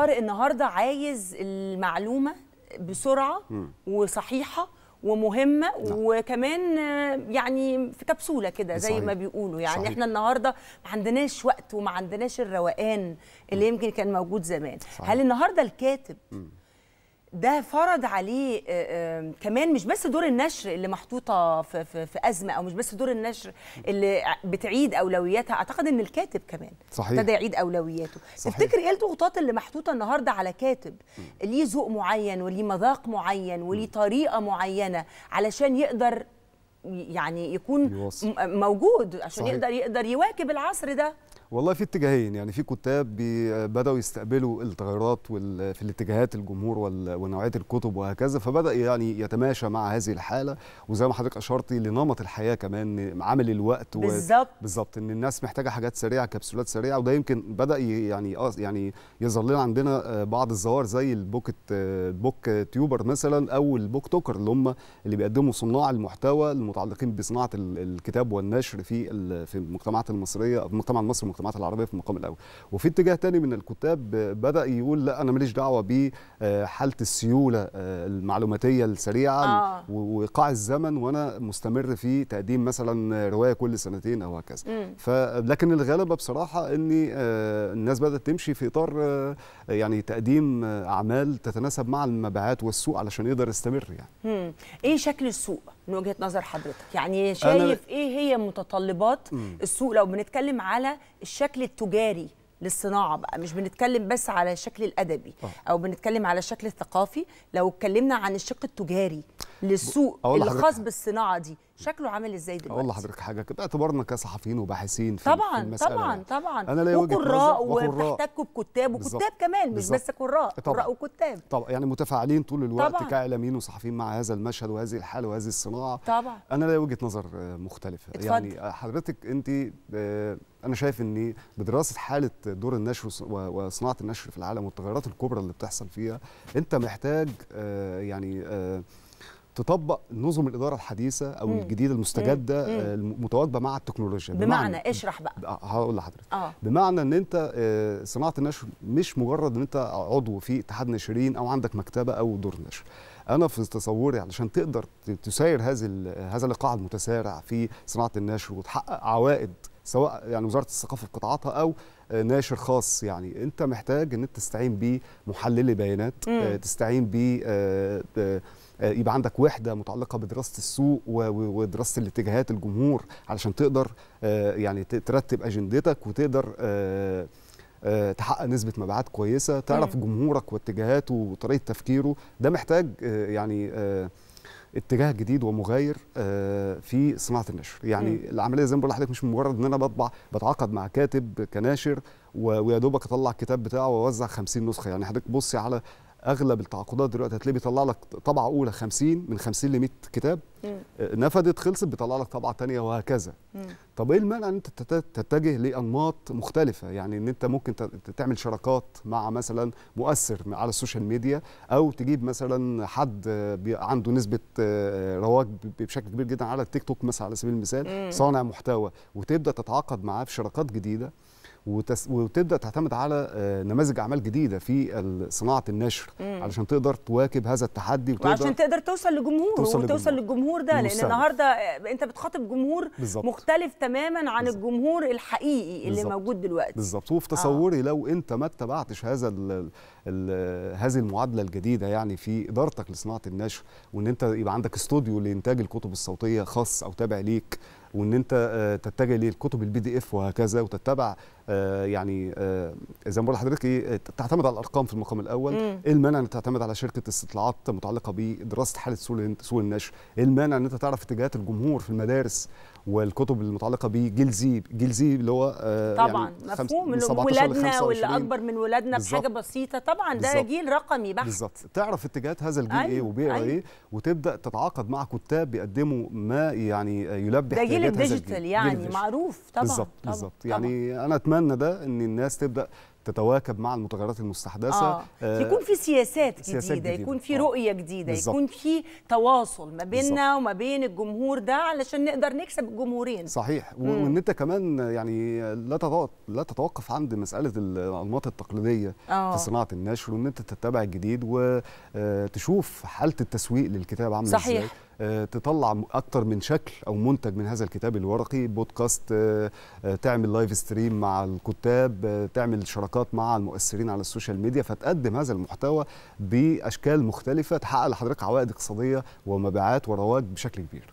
طارق النهارده عايز المعلومه بسرعه وصحيحه ومهمه نعم. وكمان يعني في كبسوله كده زي صحيح. ما بيقولوا يعني صحيح. احنا النهارده ما عندناش وقت وما عندناش الروقان اللي م. يمكن كان موجود زمان صحيح. هل النهارده الكاتب م. ده فرض عليه آه، كمان مش بس دور النشر اللي محطوطه في, في, في ازمه او مش بس دور النشر اللي بتعيد اولوياتها اعتقد ان الكاتب كمان صحيح ابتدى يعيد اولوياته صحيح. تفتكر ايه الضغوطات اللي محطوطه النهارده على كاتب ليه ذوق معين وليه مذاق معين وليه طريقه معينه علشان يقدر يعني يكون يوصل. موجود عشان صحيح. يقدر يقدر يواكب العصر ده والله في اتجاهين يعني في كتاب بداوا يستقبلوا التغيرات في الاتجاهات الجمهور ونوعيه الكتب وهكذا فبدا يعني يتماشى مع هذه الحاله وزي ما حضرتك اشرتي لنمط الحياه كمان عمل الوقت بالظبط و... بالظبط ان الناس محتاجه حاجات سريعه كبسولات سريعه وده يمكن بدا يعني يعني يظهر لنا عندنا آه، بعض الظواهر زي البوكت آه، بوك تيوبر مثلا او البوك توكر اللي هم اللي بيقدموا صناع المحتوى المتعلقين بصناعه الكتاب والنشر في في المجتمعات المصريه في المجتمع المصري المجتمعات العربيه في المقام الاول وفي اتجاه تاني من الكتاب بدا يقول لا انا ماليش دعوه بحاله آه، السيوله آه، المعلوماتيه السريعه آه. وايقاع الزمن وانا مستمر في تقديم مثلا روايه كل سنتين او هكذا لكن الغلبه بصراحه ان آه، الناس بدات تمشي في اطار يعني تقديم اعمال تتناسب مع المبيعات والسوق علشان يقدر يستمر يعني ايه شكل السوق من وجهه نظر حضرتك يعني شايف ايه هي متطلبات مم. السوق لو بنتكلم على الشكل التجاري للصناعه بقى مش بنتكلم بس على الشكل الادبي أوه. او بنتكلم على الشكل الثقافي لو اتكلمنا عن الشق التجاري للسوق الخاص بالصناعه دي شكله عامل ازاي دلوقتي اقول لحضرتك حاجه كده اعتبرنا كصحفيين وباحثين في طبعا المسألة طبعا يعني. طبعا انا ليا وقراء وبتحتكوا بكتاب وكتاب كمان مش بس قراء قراء وكتاب طبعا يعني متفاعلين طول الوقت طبعا. كاعلاميين وصحفيين مع هذا المشهد وهذه الحاله وهذه الصناعه طبعا انا لا وجهه نظر مختلفه يعني اتفضل. يعني حضرتك انت آه، انا شايف ان بدراسه حاله دور النشر وصناعه النشر في العالم والتغيرات الكبرى اللي بتحصل فيها انت محتاج آه، يعني آه، تطبق نظم الاداره الحديثه او الجديده المستجده المتواجدة المتواجبه مع التكنولوجيا بمعنى, بمعنى اشرح بقى آه، هقول لحضرتك آه. بمعنى ان انت آه، صناعه النشر مش مجرد ان انت عضو في اتحاد ناشرين او عندك مكتبه او دور نشر انا في تصوري علشان تقدر تسير هذه هذا اللقاء المتسارع في صناعه النشر وتحقق عوائد سواء يعني وزاره الثقافه في قطاعاتها او آه، ناشر خاص يعني انت محتاج ان انت تستعين بمحللي بيانات آه، مم. تستعين ب آه، يبقى عندك وحده متعلقه بدراسه السوق ودراسه الاتجاهات الجمهور علشان تقدر يعني ترتب اجندتك وتقدر تحقق نسبه مبيعات كويسه تعرف مم. جمهورك واتجاهاته وطريقه تفكيره ده محتاج يعني اتجاه جديد ومغاير آه، في صناعه النشر يعني م. العمليه زي ما بقول لحضرتك مش مجرد ان انا بطبع بتعاقد مع كاتب كناشر ويا دوبك اطلع الكتاب بتاعه واوزع 50 نسخه يعني حضرتك بصي على اغلب التعاقدات دلوقتي هتلاقيه بيطلع لك طبعه اولى 50 من 50 ل 100 كتاب مم. آه، نفدت خلصت بيطلع لك طبعه ثانيه وهكذا مم. طب ايه المانع ان انت تتجه لانماط مختلفه يعني ان انت ممكن تعمل شراكات مع مثلا مؤثر على السوشيال ميديا او تجيب مثلا حد عنده نسبه آه، رواج بشكل كبير جدا على التيك توك مثلا على سبيل المثال مم. صانع محتوى وتبدا تتعاقد معاه في شراكات جديده وتس... وتبدا تعتمد على آه، نماذج اعمال جديده في صناعه النشر مم. علشان تقدر تواكب هذا التحدي وتقدر وعشان تقدر توصل لجمهور توصل وتوصل للجمهور ده لان النهارده آه، انت بتخاطب جمهور بالزبط. مختلف تماما عن بالزبط. الجمهور الحقيقي اللي بالزبط. موجود دلوقتي بالظبط وفي آه. تصوري آه. لو انت ما اتبعتش هذا ال... ال... هذه المعادله الجديده يعني في ادارتك لصناعه النشر وان انت يبقى عندك استوديو لانتاج الكتب الصوتيه خاص او تابع ليك وان انت آه، تتجه للكتب البي دي اف وهكذا وتتبع آه، يعني آه، زي ما بقول لحضرتك ايه تعتمد على الارقام في المقام الاول ايه المانع ان تعتمد على شركه استطلاعات متعلقه بدراسه حاله سوق النشر ايه المانع ان انت تعرف اتجاهات الجمهور في المدارس والكتب المتعلقه بجيل زي جيل زي اللي هو يعني طبعا يعني مفهوم ولادنا واللي اكبر من ولادنا بحاجه بسيطه طبعا ده بالزبط. جيل رقمي بحت بالظبط تعرف اتجاهات هذا الجيل أيوه. ايه وبيعه أيوه. ايه وتبدا تتعاقد مع كتاب بيقدموا ما يعني يلبي الجيل الديجيتال يعني الديجيتال. معروف طبعا بالظبط بالظبط يعني انا اتمنى ده ان الناس تبدا تتواكب مع المتغيرات المستحدثه آه. آه. يكون في سياسات جديده, سياسات جديده. يكون في آه. رؤيه جديده بالزبط. يكون في تواصل ما بيننا وما بين الجمهور ده علشان نقدر نكسب الجمهورين صحيح مم. وان انت كمان يعني لا لا تتوقف عند مساله الانماط التقليديه آه. في صناعه النشر وان انت تتبع الجديد وتشوف آه، حاله التسويق للكتاب عامله ازاي تطلع اكتر من شكل او منتج من هذا الكتاب الورقي بودكاست آه، آه، تعمل لايف ستريم مع الكتاب آه، تعمل شراكات مع المؤثرين على السوشيال ميديا فتقدم هذا المحتوى باشكال مختلفه تحقق لحضرتك عوائد اقتصاديه ومبيعات ورواج بشكل كبير